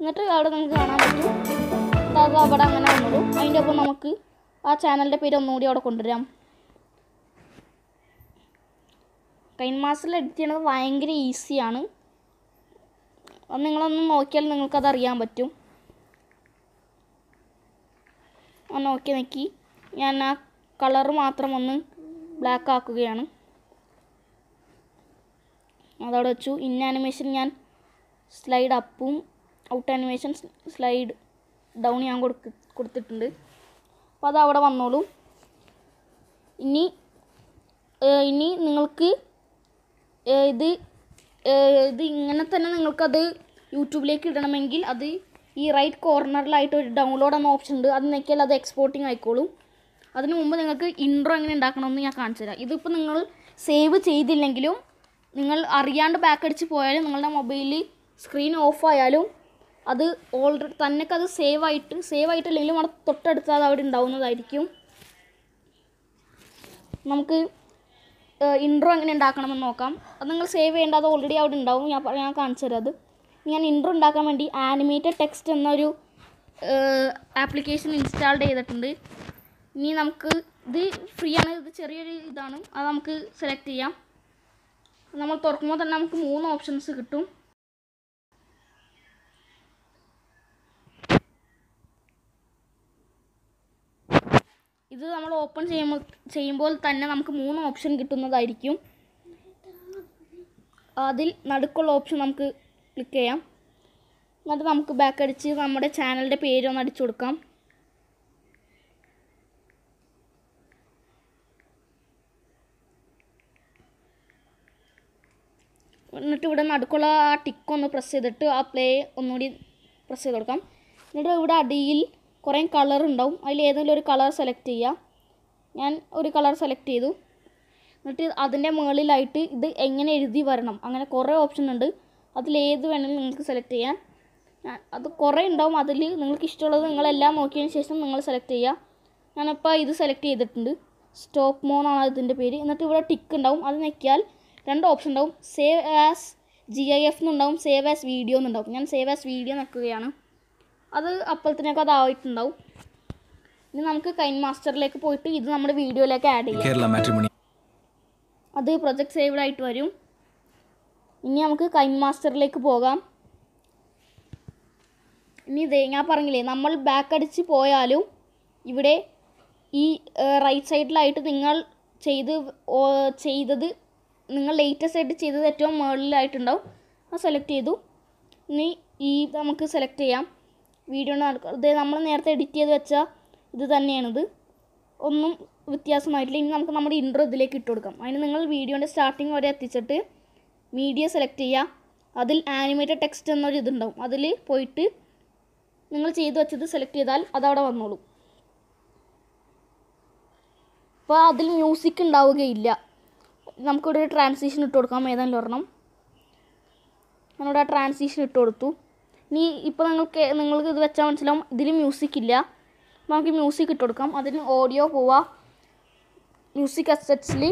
എന്നിട്ട് അവിടെ നമുക്ക് കാണാൻ പറ്റും അത് അവിടെ അങ്ങനെ വന്നോളൂ അതിൻ്റെ ഒപ്പം നമുക്ക് ആ ചാനലിൻ്റെ പേര് ഒന്നുകൂടി അവിടെ കൊണ്ടുവരാം കൈൻ മാസിൽ എഡിറ്റ് ചെയ്യണത് ഭയങ്കര ഈസിയാണ് അത് നിങ്ങളൊന്ന് നോക്കിയാൽ നിങ്ങൾക്കത് അറിയാൻ പറ്റും ഒന്ന് നോക്കി നോക്കി ഞാൻ ആ കളർ മാത്രം ഒന്ന് ബ്ലാക്ക് ആക്കുകയാണ് അതവിടെ വെച്ചു ഇൻ ആനിമേഷൻ ഞാൻ സ്ലൈഡ് അപ്പും ഔട്ട് ആനിമേഷൻ സ്ലൈഡ് ഡൗൺ ഞാൻ കൊടുക്ക കൊടുത്തിട്ടുണ്ട് അപ്പോൾ അത് അവിടെ വന്നോളൂ ഇനി ഇനി നിങ്ങൾക്ക് ഇത് ഇത് ഇങ്ങനെ തന്നെ നിങ്ങൾക്കത് യൂട്യൂബിലേക്ക് ഇടണമെങ്കിൽ അത് ഈ റൈറ്റ് കോർണറിലായിട്ട് ഒരു ഡൗൺലോഡ് എന്ന ഓപ്ഷൻ ഉണ്ട് അത് നോക്കിയാൽ അത് എക്സ്പോർട്ടിങ് ആയിക്കോളും അതിന് മുമ്പ് നിങ്ങൾക്ക് ഇൻട്രോ എങ്ങനെ ഉണ്ടാക്കണമെന്ന് ഞാൻ കാണിച്ചു തരാം ഇതിപ്പോൾ നിങ്ങൾ സേവ് ചെയ്തില്ലെങ്കിലും നിങ്ങൾ അറിയാണ്ട് ബാക്ക് അടിച്ച് പോയാലും നിങ്ങളുടെ മൊബൈലിൽ സ്ക്രീൻ ഓഫ് ആയാലും അത് ഓൾറെഡി തന്നെക്ക് അത് സേവ് ആയിട്ട് സേവ് ആയിട്ടില്ലെങ്കിലും അവിടെ തൊട്ടടുത്താൽ അവിടെ ഉണ്ടാവുന്നതായിരിക്കും നമുക്ക് ഇൻട്രോ എങ്ങനെ ഉണ്ടാക്കണമെന്ന് നോക്കാം അത് നിങ്ങൾ സേവ് ചെയ്യേണ്ട അത് ഓൾറെഡി അവിടെ ഉണ്ടാവും ഞാൻ ഞാൻ കാണിച്ചു തരാം അത് ഞാൻ ഇൻട്രോ ഉണ്ടാക്കാൻ വേണ്ടി ആനിമേറ്റഡ് ടെക്സ്റ്റ് എന്നൊരു ആപ്ലിക്കേഷൻ ഇൻസ്റ്റാൾ ചെയ്തിട്ടുണ്ട് ഇനി നമുക്ക് ഇത് ഫ്രീ ആണ് ഇത് ചെറിയൊരു ഇതാണ് അത് നമുക്ക് സെലക്ട് ചെയ്യാം നമ്മൾ തുറക്കുമ്പോൾ തന്നെ നമുക്ക് മൂന്ന് ഓപ്ഷൻസ് കിട്ടും ഇത് നമ്മൾ ഓപ്പൺ ചെയ്യുമ്പോൾ ചെയ്യുമ്പോൾ തന്നെ നമുക്ക് മൂന്ന് ഓപ്ഷൻ കിട്ടുന്നതായിരിക്കും അതിൽ നടുക്കുള്ള ഓപ്ഷൻ നമുക്ക് ക്ലിക്ക് ചെയ്യാം എന്നിട്ട് നമുക്ക് ബാക്ക് അടിച്ച് നമ്മുടെ ചാനലിൻ്റെ പേര് ഒന്ന് അടിച്ചു കൊടുക്കാം എന്നിട്ട് ഇവിടെ നടുക്കുള്ള ആ ടിക്ക് ഒന്ന് പ്രസ് ചെയ്തിട്ട് ആ പ്ലേ ഒന്നുകൂടി പ്രസ് ചെയ്ത് കൊടുക്കാം എന്നിട്ട് ഇവിടെ അടിയിൽ കുറേ കളർ ഉണ്ടാവും അതിൽ ഏതെങ്കിലും ഒരു കളർ സെലക്ട് ചെയ്യാം ഞാൻ ഒരു കളർ സെലക്ട് ചെയ്തു എന്നിട്ട് അതിൻ്റെ മുകളിലായിട്ട് ഇത് എങ്ങനെ എഴുതി വരണം അങ്ങനെ കുറേ ഓപ്ഷൻ ഉണ്ട് അതിൽ ഏത് വേണമെങ്കിലും നിങ്ങൾക്ക് സെലക്ട് ചെയ്യാം അത് കുറേ ഉണ്ടാവും അതിൽ നിങ്ങൾക്ക് ഇഷ്ടമുള്ളത് നിങ്ങളെല്ലാം നോക്കിയതിന് ശേഷം നിങ്ങൾ സെലക്ട് ചെയ്യാം ഞാനിപ്പോൾ ഇത് സെലക്ട് ചെയ്തിട്ടുണ്ട് സ്റ്റോപ്പ് മോൺ ആണ് ഇതിൻ്റെ പേര് എന്നിട്ട് ഇവിടെ ടിക്ക് ഉണ്ടാവും അത് നെക്കിയാൽ രണ്ട് ഓപ്ഷൻ ഉണ്ടാവും save as G I F എന്നുണ്ടാവും സേവ് ആസ് വീഡിയോ എന്നുണ്ടാവും ഞാൻ സേവ് ആസ് വീഡിയോ നിൽക്കുകയാണ് അത് അപ്പോഴത്തേനൊക്കെ അതായിട്ടുണ്ടാവും ഇനി നമുക്ക് കൈൻ മാസ്റ്ററിലേക്ക് പോയിട്ട് ഇത് നമ്മുടെ വീഡിയോയിലേക്ക് ആഡ് ചെയ്യാം അത് പ്രൊജക്ട് സേവ്ഡ് ആയിട്ട് വരും ഇനി നമുക്ക് കൈൻ മാസ്റ്ററിലേക്ക് പോകാം ഇനി ഇതേ ഞാൻ പറഞ്ഞില്ലേ നമ്മൾ ബാക്ക് അടിച്ച് പോയാലും ഇവിടെ ഈ റൈറ്റ് സൈഡിലായിട്ട് നിങ്ങൾ ചെയ്ത് ചെയ്തത് നിങ്ങൾ ലേറ്റസ്റ്റ് ആയിട്ട് ചെയ്തത് ഏറ്റവും മുകളിലായിട്ടുണ്ടാവും അത് സെലക്ട് ചെയ്തു ഇനി ഈ നമുക്ക് സെലക്ട് ചെയ്യാം വീഡിയോ ഇത് നമ്മൾ നേരത്തെ എഡിറ്റ് ചെയ്ത് വെച്ചാൽ ഇത് തന്നെയാണിത് ഒന്നും വ്യത്യാസമായിട്ടില്ല ഇനി നമുക്ക് നമ്മുടെ ഇൻട്രോ ഇതിലേക്ക് ഇട്ട് കൊടുക്കാം അതിന് നിങ്ങൾ വീഡിയോൻ്റെ സ്റ്റാർട്ടിങ് വരെ എത്തിച്ചിട്ട് മീഡിയ സെലക്ട് ചെയ്യുക അതിൽ ആനിമേറ്റഡ് ടെക്സ്റ്റ് എന്നൊരു ഇതുണ്ടാവും അതിൽ പോയിട്ട് നിങ്ങൾ ചെയ്തു വെച്ചത് സെലക്ട് ചെയ്താൽ അതവിടെ വന്നോളും അപ്പോൾ അതിൽ മ്യൂസിക് ഉണ്ടാവുകയില്ല നമുക്കിവിടെ ഒരു ട്രാൻസിഷൻ ഇട്ട് കൊടുക്കാം ഏതെങ്കിലും ഒരെണ്ണം നമ്മുടെ ആ ട്രാൻസിഷൻ ഇട്ട് കൊടുത്തു ഇനി ഇപ്പോൾ നിങ്ങൾക്ക് നിങ്ങൾക്ക് ഇത് വെച്ചാൽ മനസ്സിലാവും ഇതിൽ മ്യൂസിക് ഇല്ല നമുക്ക് മ്യൂസിക് ഇട്ട് കൊടുക്കാം അതിന് ഓഡിയോ പോവാ മ്യൂസിക് അസെറ്റ്സിൽ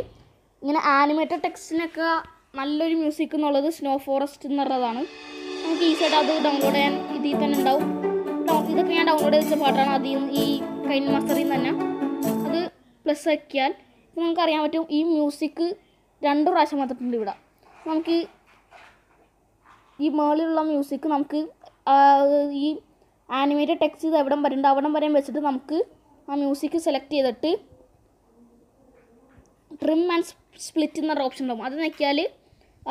ഇങ്ങനെ ആനിമേറ്റഡ് ടെക്സ്റ്റിനൊക്കെ നല്ലൊരു മ്യൂസിക് എന്നുള്ളത് സ്നോ ഫോറസ്റ്റ് എന്നുള്ളതാണ് നമുക്ക് ഈസിയായിട്ട് അത് ഡൗൺലോഡ് ചെയ്യാൻ ഇതിൽ തന്നെ ഉണ്ടാവും ഇതൊക്കെ ഞാൻ ഡൗൺലോഡ് ചെയ്ത പാട്ടാണ് അതിൽ ഈ കൈൻ മാസ്റ്ററിൽ നിന്ന് തന്നെ അത് പ്ലസ് ആക്കിയാൽ നമുക്കറിയാൻ പറ്റും ഈ മ്യൂസിക് രണ്ട് പ്രാവശ്യം വന്നിട്ടുണ്ട് ഇവിടെ നമുക്ക് ഈ മേളിലുള്ള മ്യൂസിക് നമുക്ക് ഈ ആനിമേറ്റഡ് ടെക്സ്റ്റ് ഇത് എവിടം വരെ അവിടം വരെ വെച്ചിട്ട് നമുക്ക് ആ മ്യൂസിക് സെലക്ട് ചെയ്തിട്ട് ട്രിം ആൻഡ് സ്പ്ലിറ്റ് എന്നൊരു ഓപ്ഷൻ ഉണ്ടാവും അത് നോക്കിയാൽ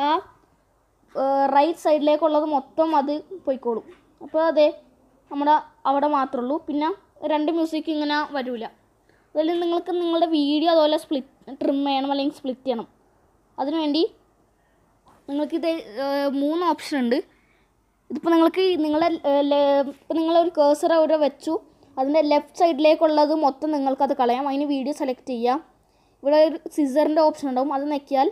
ആ റൈറ്റ് സൈഡിലേക്കുള്ളത് മൊത്തം അത് പോയിക്കോളും അപ്പോൾ അതെ നമ്മുടെ അവിടെ മാത്രമുള്ളൂ പിന്നെ രണ്ട് മ്യൂസിക് ഇങ്ങനെ വരില്ല അതിൽ നിങ്ങൾക്ക് നിങ്ങളുടെ വീഡിയോ അതുപോലെ സ്പ്ലിറ്റ് ട്രിം ചെയ്യണം അല്ലെങ്കിൽ സ്പ്ലിറ്റ് ചെയ്യണം അതിനുവേണ്ടി നിങ്ങൾക്ക് ഇത് മൂന്ന് ഓപ്ഷൻ ഉണ്ട് ഇതിപ്പോൾ നിങ്ങൾക്ക് നിങ്ങളുടെ ഇപ്പോൾ നിങ്ങളൊരു കേസർ അവിടെ വെച്ചു അതിൻ്റെ ലെഫ്റ്റ് സൈഡിലേക്കുള്ളത് മൊത്തം നിങ്ങൾക്കത് കളയാം അതിന് വീഡിയോ സെലക്ട് ചെയ്യാം ഇവിടെ ഒരു സിസറിൻ്റെ ഓപ്ഷൻ ഉണ്ടാവും അത് നെക്കിയാൽ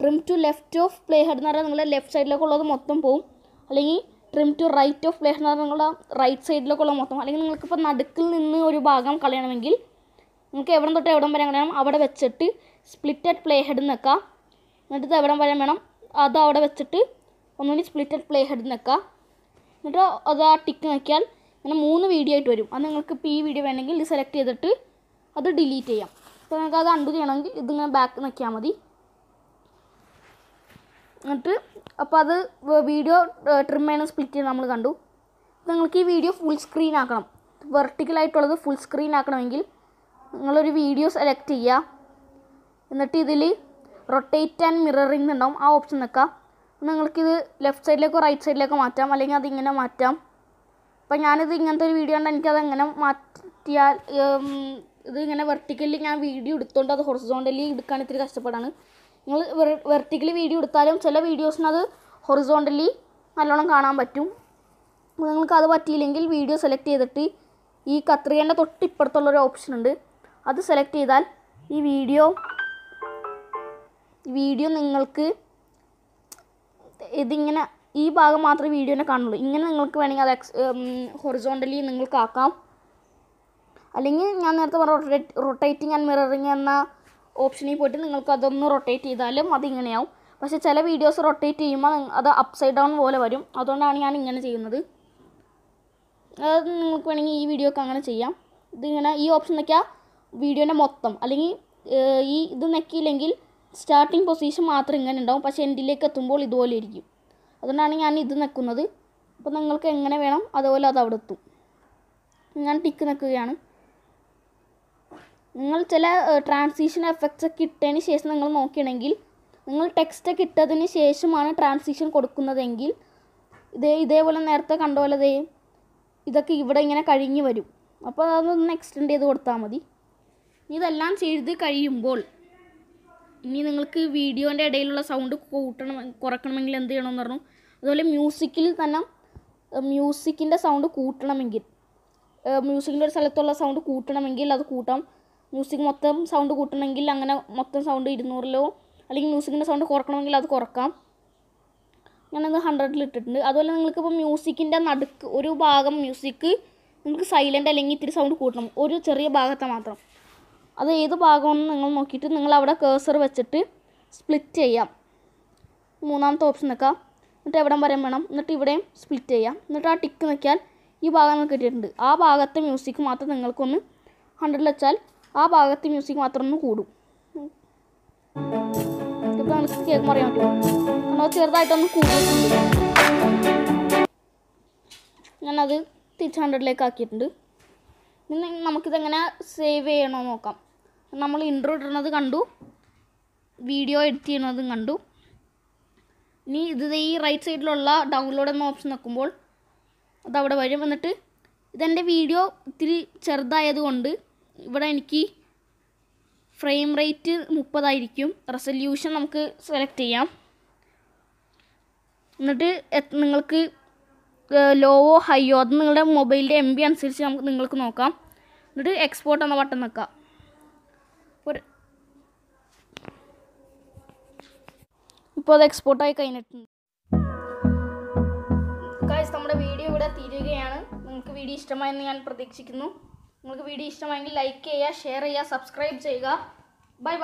trim to left of play head എന്ന് പറഞ്ഞാൽ നിങ്ങളുടെ ലെഫ്റ്റ് സൈഡിലേക്കുള്ളത് മൊത്തം പോവും അല്ലെങ്കിൽ trim to right of play head എന്ന് പറഞ്ഞാൽ നിങ്ങളുടെ റൈറ്റ് സൈഡിലേക്കുള്ള മൊത്തം അല്ലെങ്കിൽ നിങ്ങൾക്കിപ്പോൾ നടുക്കിൽ നിന്ന് ഒരു ഭാഗം കളയണമെങ്കിൽ നിങ്ങൾക്ക് എവിടെ തൊട്ട് എവിടം വരെ കളയണം അവിടെ വെച്ചിട്ട് സ്പ്ലിറ്റഡ് പ്ലേ ഹെഡ് നിൽക്കാം എന്നിട്ട് എവിടെ വരെ വേണം അത് അവിടെ വെച്ചിട്ട് ഒന്നുകൂടി സ്പ്ലിറ്റഡ് പ്ലേ ഹെഡ് നിൽക്കുക എന്നിട്ട് അത് ആ ടിക്ക് നോക്കിയാൽ ഇങ്ങനെ മൂന്ന് വീഡിയോ ആയിട്ട് വരും അത് നിങ്ങൾക്ക് ഇപ്പോൾ ഈ വീഡിയോ വേണമെങ്കിൽ ഇത് സെലക്ട് ചെയ്തിട്ട് അത് ഡിലീറ്റ് ചെയ്യാം അപ്പോൾ നിങ്ങൾക്ക് അത് അണ്ടു ചെയ്യണമെങ്കിൽ ഇതിങ്ങനെ ബാക്ക് നോക്കിയാൽ മതി എന്നിട്ട് അപ്പോൾ അത് വീഡിയോ ട്രിം ചെയ്യണം സ്പ്ലിറ്റ് ചെയ്യണം നമ്മൾ കണ്ടു നിങ്ങൾക്ക് ഈ വീഡിയോ ഫുൾ സ്ക്രീൻ ആക്കണം വെർട്ടിക്കലായിട്ടുള്ളത് ഫുൾ സ്ക്രീൻ ആക്കണമെങ്കിൽ നിങ്ങളൊരു വീഡിയോ സെലക്ട് ചെയ്യുക എന്നിട്ട് ഇതിൽ റൊട്ടേറ്റ് ആൻഡ് മിററിംഗ് ഉണ്ടാവും ആ ഓപ്ഷൻ നിൽക്കുക നിങ്ങൾക്കിത് ലെഫ്റ്റ് സൈഡിലേക്കോ റൈറ്റ് സൈഡിലേക്കോ മാറ്റാം അല്ലെങ്കിൽ അതിങ്ങനെ മാറ്റാം അപ്പം ഞാനിത് ഇങ്ങനത്തെ ഒരു വീഡിയോ ഉണ്ട് എനിക്കത് അങ്ങനെ മാറ്റിയാൽ ഇത് ഇങ്ങനെ വെർട്ടിക്കലി ഞാൻ വീഡിയോ എടുത്തുകൊണ്ട് അത് ഹൊറിസോണ്ടലി എടുക്കാൻ ഇത്തിരി കഷ്ടപ്പെടാണ് നിങ്ങൾ വെർട്ടിക്കലി വീഡിയോ എടുത്താലും ചില വീഡിയോസിനത് ഹൊറിസോണ്ടലി നല്ലോണം കാണാൻ പറ്റും നിങ്ങൾക്ക് അത് പറ്റിയില്ലെങ്കിൽ വീഡിയോ സെലക്ട് ചെയ്തിട്ട് ഈ കത്രികേൻ്റെ തൊട്ടിപ്പുറത്തുള്ളൊരു ഓപ്ഷൻ ഉണ്ട് അത് സെലക്ട് ചെയ്താൽ ഈ വീഡിയോ വീഡിയോ നിങ്ങൾക്ക് ഇതിങ്ങനെ ഈ ഭാഗം മാത്രമേ വീഡിയോനെ കാണുള്ളൂ ഇങ്ങനെ നിങ്ങൾക്ക് വേണമെങ്കിൽ അത് എക്സ് ഹൊറിസോണ്ടലി നിങ്ങൾക്കാക്കാം ആക്കാം അല്ലെങ്കിൽ ഞാൻ നേരത്തെ പറഞ്ഞ റൊട്ടേറ്റിംഗ് ആൻഡ് മിററിങ് എന്ന ഓപ്ഷനിൽ പോയിട്ട് നിങ്ങൾക്ക് അതൊന്ന് റൊട്ടേറ്റ് ചെയ്താലും അതിങ്ങനെയാവും പക്ഷെ ചില വീഡിയോസ് റൊട്ടേറ്റ് ചെയ്യുമ്പോൾ അത് അപ്സൈഡ് ഡൗൺ പോലെ വരും അതുകൊണ്ടാണ് ഞാൻ ഇങ്ങനെ ചെയ്യുന്നത് അത് നിങ്ങൾക്ക് വേണമെങ്കിൽ ഈ വീഡിയോ ഒക്കെ അങ്ങനെ ചെയ്യാം ഇതിങ്ങനെ ഈ ഓപ്ഷൻ നിൽക്കുക വീഡിയോൻ്റെ മൊത്തം അല്ലെങ്കിൽ ഈ ഇത് നെക്കിയില്ലെങ്കിൽ സ്റ്റാർട്ടിങ് പൊസിഷൻ മാത്രം ഇങ്ങനെ ഉണ്ടാവും പക്ഷേ എൻഡിലേക്ക് എത്തുമ്പോൾ ഇതുപോലെ ഇരിക്കും അതുകൊണ്ടാണ് ഞാൻ ഇത് നിൽക്കുന്നത് അപ്പോൾ നിങ്ങൾക്ക് എങ്ങനെ വേണം അതുപോലെ അത് അവിടെ എത്തും ഞാൻ ടിക്ക് നിൽക്കുകയാണ് നിങ്ങൾ ചില ട്രാൻസിഷൻ എഫക്ട്സ് ഒക്കെ ഇട്ടതിന് ശേഷം നിങ്ങൾ നോക്കുകയാണെങ്കിൽ നിങ്ങൾ ടെക്സ്റ്റ് ഒക്കെ ഇട്ടതിന് ശേഷമാണ് ട്രാൻസിഷൻ കൊടുക്കുന്നതെങ്കിൽ ഇതേ ഇതേപോലെ നേരത്തെ കണ്ട പോലെ ദേ ഇതൊക്കെ ഇവിടെ ഇങ്ങനെ കഴിഞ്ഞ് വരും അപ്പോൾ അതൊന്ന് എക്സ്റ്റെൻഡ് ചെയ്ത് കൊടുത്താൽ മതി ഇതെല്ലാം ചെയ്ത് കഴിയുമ്പോൾ ഇനി നിങ്ങൾക്ക് വീഡിയോൻ്റെ ഇടയിലുള്ള സൗണ്ട് കൂട്ടണം കുറയ്ക്കണമെങ്കിൽ എന്ത് ചെയ്യണമെന്ന് പറഞ്ഞു അതുപോലെ മ്യൂസിക്കിൽ തന്നെ മ്യൂസിക്കിൻ്റെ സൗണ്ട് കൂട്ടണമെങ്കിൽ മ്യൂസിക്കിൻ്റെ ഒരു സ്ഥലത്തുള്ള സൗണ്ട് കൂട്ടണമെങ്കിൽ അത് കൂട്ടാം മ്യൂസിക് മൊത്തം സൗണ്ട് കൂട്ടണമെങ്കിൽ അങ്ങനെ മൊത്തം സൗണ്ട് ഇരുന്നൂറിലോ അല്ലെങ്കിൽ മ്യൂസിക്കിൻ്റെ സൗണ്ട് കുറക്കണമെങ്കിൽ അത് കുറക്കാം ഞാനത് ഹൺഡ്രഡിൽ ഇട്ടിട്ടുണ്ട് അതുപോലെ ഇപ്പോൾ മ്യൂസിക്കിൻ്റെ നടുക്ക് ഒരു ഭാഗം മ്യൂസിക് നിങ്ങൾക്ക് സൈലൻ്റ് അല്ലെങ്കിൽ ഇത്തിരി സൗണ്ട് കൂട്ടണം ഒരു ചെറിയ ഭാഗത്തെ മാത്രം അത് ഏത് ഭാഗമാണെന്ന് നിങ്ങൾ നോക്കിയിട്ട് നിങ്ങൾ അവിടെ കേസർ വെച്ചിട്ട് സ്പ്ലിറ്റ് ചെയ്യാം മൂന്നാമത്തെ ഓപ്ഷൻ നിൽക്കാം എന്നിട്ട് എവിടെ പറയാൻ വേണം എന്നിട്ട് ഇവിടെയും സ്പ്ലിറ്റ് ചെയ്യാം എന്നിട്ട് ആ ടിക്ക് നിൽക്കിയാൽ ഈ ഭാഗം നിങ്ങൾക്ക് കിട്ടിയിട്ടുണ്ട് ആ ഭാഗത്തെ മ്യൂസിക് മാത്രം നിങ്ങൾക്കൊന്ന് ഹൺഡ്രഡിൽ വെച്ചാൽ ആ ഭാഗത്തെ മ്യൂസിക് മാത്രം ഒന്ന് കൂടും ഇപ്പോൾ നിങ്ങൾക്ക് കേൾക്കുമ്പോൾ പറയാൻ പറ്റുമോ നമ്മൾ ചെറുതായിട്ടൊന്ന് കൂടും ഞാനത് തിരിച്ച് ഹൺഡ്രഡിലേക്ക് ആക്കിയിട്ടുണ്ട് ഇനി നമുക്കിതെങ്ങനെ സേവ് ചെയ്യണോ നോക്കാം നമ്മൾ ഇൻട്രോ ഇടുന്നത് കണ്ടു വീഡിയോ എഡിറ്റ് ചെയ്യുന്നതും കണ്ടു ഇനി ഇത് ഈ റൈറ്റ് സൈഡിലുള്ള ഡൗൺലോഡ് എന്ന ഓപ്ഷൻ നോക്കുമ്പോൾ അത് അവിടെ വരും എന്നിട്ട് ഇതെൻ്റെ വീഡിയോ ഇത്തിരി ചെറുതായതുകൊണ്ട് ഇവിടെ എനിക്ക് ഫ്രെയിം റേറ്റ് മുപ്പതായിരിക്കും റെസൊല്യൂഷൻ നമുക്ക് സെലക്ട് ചെയ്യാം എന്നിട്ട് നിങ്ങൾക്ക് ലോവോ ഹൈയോ അത് നിങ്ങളുടെ മൊബൈലിൻ്റെ എം ബി അനുസരിച്ച് നമുക്ക് നിങ്ങൾക്ക് നോക്കാം എന്നിട്ട് എക്സ്പോർട്ട് എന്ന ബട്ടൺ നിൽക്കുക ഒരു ഇപ്പോൾ അത് എക്സ്പോർട്ടായി കഴിഞ്ഞിട്ടുണ്ട് കാശ് നമ്മുടെ വീഡിയോ ഇവിടെ തീരുകയാണ് നിങ്ങൾക്ക് വീഡിയോ ഇഷ്ടമായെന്ന് ഞാൻ പ്രതീക്ഷിക്കുന്നു നിങ്ങൾക്ക് വീഡിയോ ഇഷ്ടമായെങ്കിൽ ലൈക്ക് ചെയ്യുക ഷെയർ ചെയ്യുക സബ്സ്ക്രൈബ് ചെയ്യുക ബൈ ബൈ